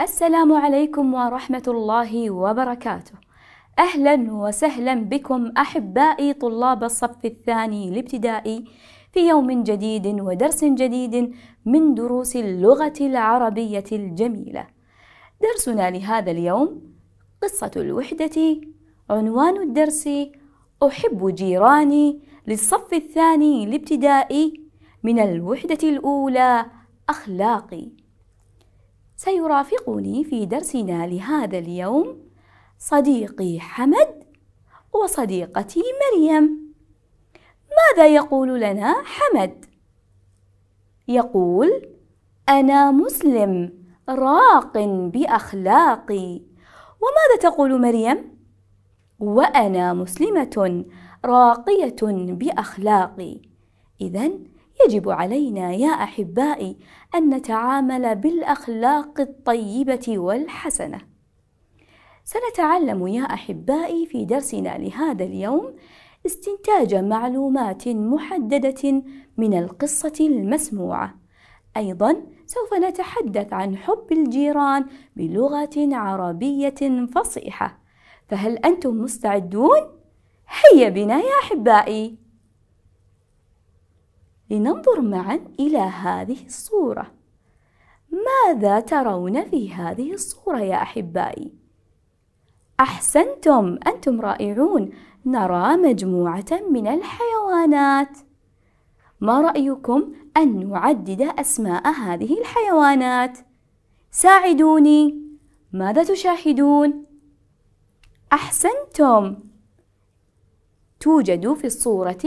السلام عليكم ورحمة الله وبركاته. أهلا وسهلا بكم أحبائي طلاب الصف الثاني الابتدائي في يوم جديد ودرس جديد من دروس اللغة العربية الجميلة. درسنا لهذا اليوم قصة الوحدة، عنوان الدرس أحب جيراني للصف الثاني الابتدائي من الوحدة الأولى أخلاقي. سيرافقني في درسنا لهذا اليوم صديقي حمد وصديقتي مريم ماذا يقول لنا حمد يقول انا مسلم راق باخلاقي وماذا تقول مريم وانا مسلمه راقيه باخلاقي اذا يجب علينا يا احبائي ان نتعامل بالاخلاق الطيبه والحسنه سنتعلم يا احبائي في درسنا لهذا اليوم استنتاج معلومات محدده من القصه المسموعه ايضا سوف نتحدث عن حب الجيران بلغه عربيه فصيحه فهل انتم مستعدون هيا بنا يا احبائي لننظر معا إلى هذه الصورة ماذا ترون في هذه الصورة يا أحبائي؟ أحسنتم أنتم رائعون نرى مجموعة من الحيوانات ما رأيكم أن نعدد أسماء هذه الحيوانات؟ ساعدوني ماذا تشاهدون؟ أحسنتم توجد في الصورة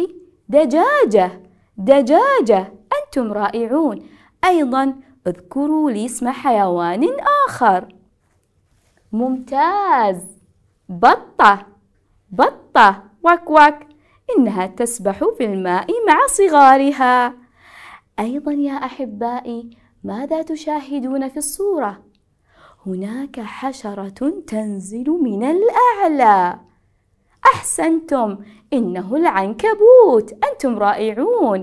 دجاجة دجاجة أنتم رائعون أيضا اذكروا لي اسم حيوان آخر ممتاز بطة بطة وك وك إنها تسبح في الماء مع صغارها أيضا يا أحبائي ماذا تشاهدون في الصورة؟ هناك حشرة تنزل من الأعلى أحسنتم إنه العنكبوت أنتم رائعون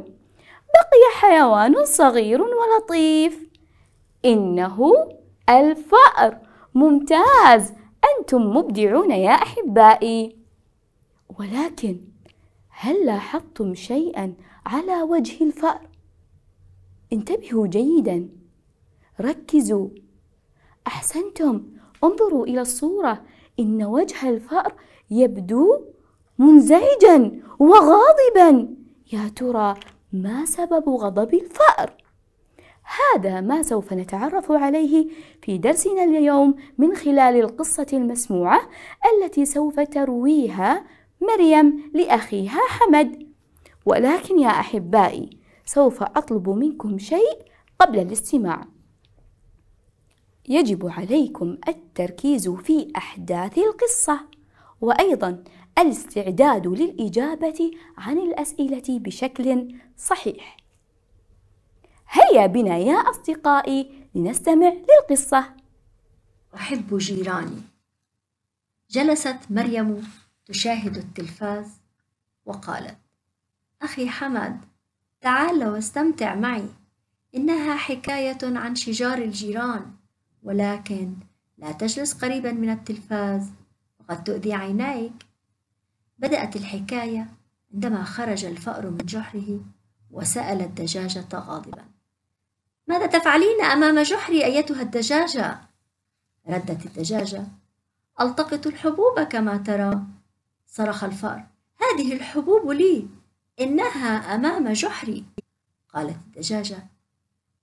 بقي حيوان صغير ولطيف إنه الفأر ممتاز أنتم مبدعون يا أحبائي ولكن هل لاحظتم شيئا على وجه الفأر انتبهوا جيدا ركزوا احسنتم انظروا الى الصوره ان وجه الفأر يبدو منزعجا وغاضبا يا ترى ما سبب غضب الفأر هذا ما سوف نتعرف عليه في درسنا اليوم من خلال القصة المسموعة التي سوف ترويها مريم لأخيها حمد ولكن يا أحبائي سوف أطلب منكم شيء قبل الاستماع يجب عليكم التركيز في أحداث القصة وأيضا الاستعداد للإجابة عن الأسئلة بشكل صحيح. هيا بنا يا أصدقائي لنستمع للقصة. أحب جيراني. جلست مريم تشاهد التلفاز وقالت: أخي حمد، تعال واستمتع معي. إنها حكاية عن شجار الجيران، ولكن لا تجلس قريبا من التلفاز قد تؤذي عينيك بدأت الحكاية عندما خرج الفأر من جحره وسأل الدجاجة غاضبا ماذا تفعلين أمام جحري أيتها الدجاجة؟ ردت الدجاجة ألتقط الحبوب كما ترى صرخ الفأر هذه الحبوب لي إنها أمام جحري قالت الدجاجة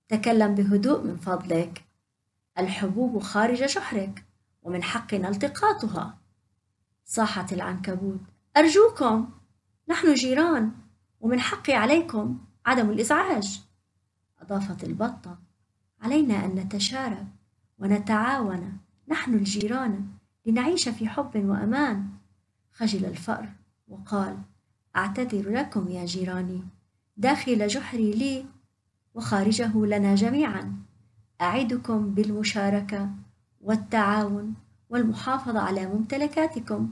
تكلم بهدوء من فضلك الحبوب خارج جحرك ومن حقنا التقاطها صاحت العنكبوت أرجوكم نحن جيران ومن حقي عليكم عدم الإزعاج أضافت البطة علينا أن نتشارك ونتعاون نحن الجيران لنعيش في حب وأمان خجل الفأر وقال أعتذر لكم يا جيراني داخل جحري لي وخارجه لنا جميعا أعدكم بالمشاركة والتعاون والمحافظة على ممتلكاتكم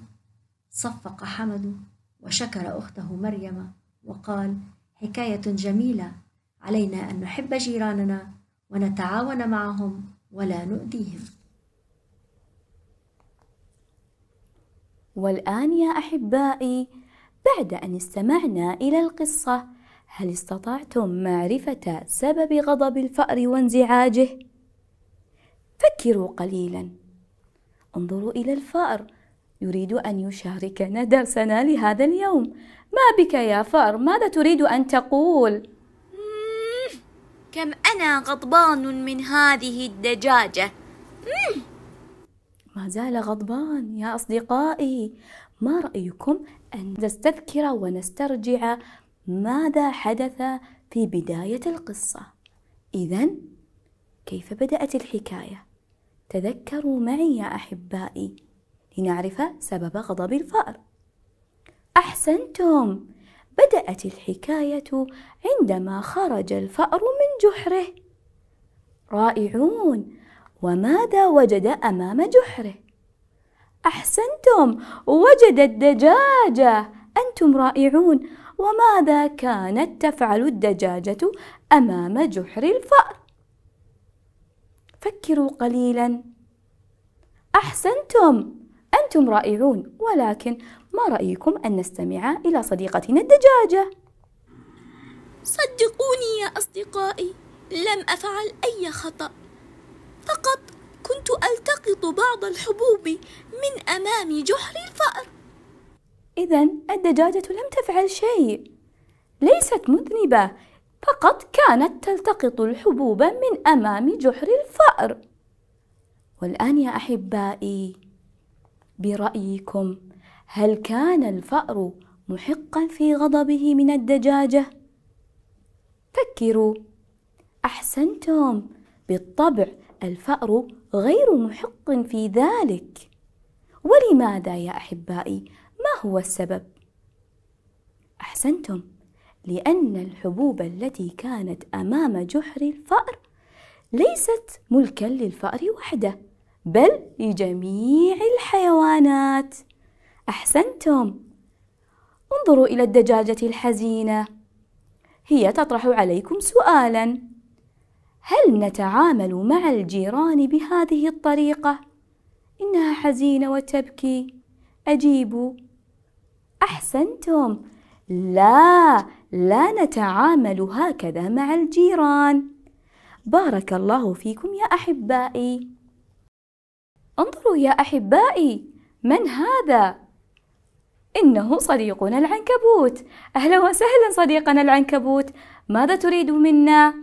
صفق حمد وشكر أخته مريم وقال حكاية جميلة علينا أن نحب جيراننا ونتعاون معهم ولا نؤذيهم والآن يا أحبائي بعد أن استمعنا إلى القصة هل استطعتم معرفة سبب غضب الفأر وانزعاجه؟ فكروا قليلاً انظروا إلى الفأر يريد أن يشاركنا درسنا لهذا اليوم ما بك يا فأر ماذا تريد أن تقول؟ كم أنا غضبان من هذه الدجاجة ما زال غضبان يا أصدقائي ما رأيكم أن نستذكر ونسترجع ماذا حدث في بداية القصة إذا كيف بدأت الحكاية؟ تذكروا معي يا أحبائي لنعرف سبب غضب الفأر أحسنتم بدأت الحكاية عندما خرج الفأر من جحره رائعون وماذا وجد أمام جحره؟ أحسنتم وجد الدجاجة أنتم رائعون وماذا كانت تفعل الدجاجة أمام جحر الفأر؟ فكروا قليلا أحسنتم أنتم رائعون ولكن ما رأيكم أن نستمع إلى صديقتنا الدجاجة؟ صدقوني يا أصدقائي لم أفعل أي خطأ فقط كنت ألتقط بعض الحبوب من أمام جحر الفأر إذا الدجاجة لم تفعل شيء ليست مذنبة فقط كانت تلتقط الحبوب من امام جحر الفأر والان يا احبائي برايكم هل كان الفأر محقا في غضبه من الدجاجه فكروا احسنتم بالطبع الفأر غير محق في ذلك ولماذا يا احبائي ما هو السبب احسنتم لأن الحبوب التي كانت أمام جحر الفأر ليست ملكا للفأر وحده بل لجميع الحيوانات أحسنتم انظروا إلى الدجاجة الحزينة هي تطرح عليكم سؤالا هل نتعامل مع الجيران بهذه الطريقة؟ إنها حزينة وتبكي أجيبوا أحسنتم لا لا نتعامل هكذا مع الجيران بارك الله فيكم يا احبائي انظروا يا احبائي من هذا انه صديقنا العنكبوت اهلا وسهلا صديقنا العنكبوت ماذا تريد منا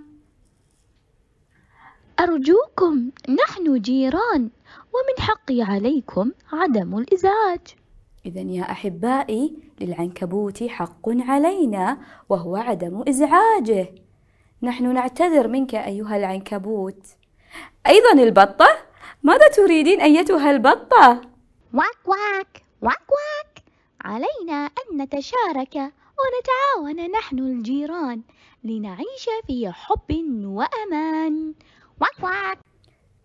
ارجوكم نحن جيران ومن حقي عليكم عدم الازعاج إذا يا أحبائي للعنكبوت حق علينا وهو عدم إزعاجه نحن نعتذر منك أيها العنكبوت أيضا البطة ماذا تريدين أيتها البطة؟ واك واك واك واك علينا أن نتشارك ونتعاون نحن الجيران لنعيش في حب وأمان واك واك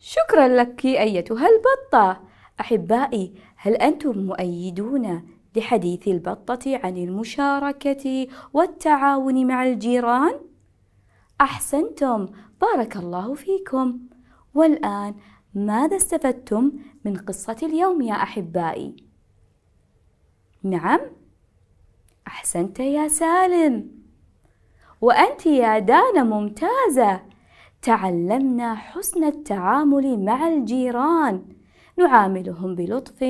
شكرا لك أيتها البطة أحبائي هل أنتم مؤيدون لحديث البطة عن المشاركة والتعاون مع الجيران؟ أحسنتم، بارك الله فيكم. والآن ماذا استفدتم من قصة اليوم يا أحبائي؟ نعم، أحسنت يا سالم. وأنت يا دانا ممتازة. تعلمنا حسن التعامل مع الجيران. نعاملهم بلطف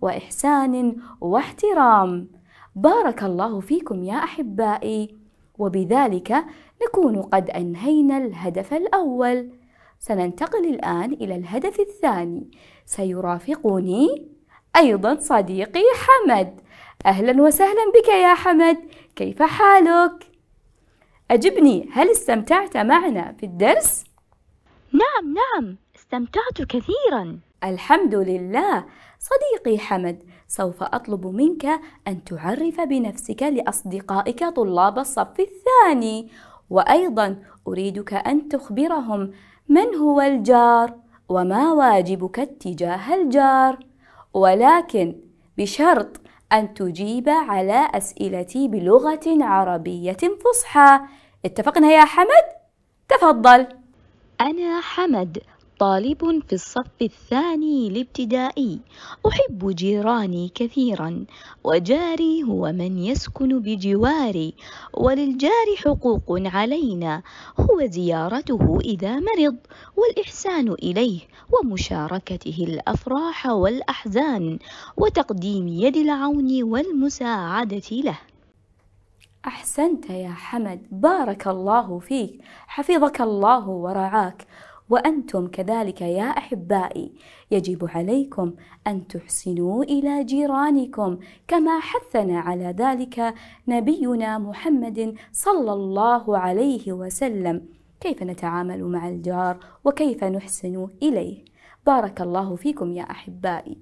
واحسان واحترام بارك الله فيكم يا احبائي وبذلك نكون قد انهينا الهدف الاول سننتقل الان الى الهدف الثاني سيرافقني ايضا صديقي حمد اهلا وسهلا بك يا حمد كيف حالك اجبني هل استمتعت معنا في الدرس نعم نعم استمتعت كثيرا الحمد لله صديقي حمد سوف اطلب منك ان تعرف بنفسك لاصدقائك طلاب الصف الثاني وايضا اريدك ان تخبرهم من هو الجار وما واجبك اتجاه الجار ولكن بشرط ان تجيب على اسئلتي بلغه عربيه فصحى اتفقنا يا حمد تفضل انا حمد طالب في الصف الثاني الابتدائي احب جيراني كثيرا وجاري هو من يسكن بجواري وللجار حقوق علينا هو زيارته اذا مرض والاحسان اليه ومشاركته الافراح والاحزان وتقديم يد العون والمساعده له احسنت يا حمد بارك الله فيك حفظك الله ورعاك وأنتم كذلك يا أحبائي يجب عليكم أن تحسنوا إلى جيرانكم كما حثنا على ذلك نبينا محمد صلى الله عليه وسلم كيف نتعامل مع الجار وكيف نحسن إليه بارك الله فيكم يا أحبائي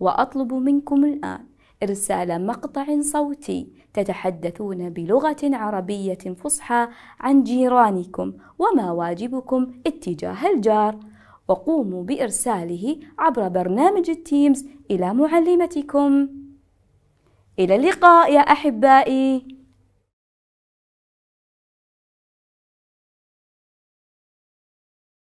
وأطلب منكم الآن إرسال مقطع صوتي تتحدثون بلغة عربية فصحى عن جيرانكم وما واجبكم اتجاه الجار وقوموا بإرساله عبر برنامج التيمز إلى معلمتكم إلى اللقاء يا أحبائي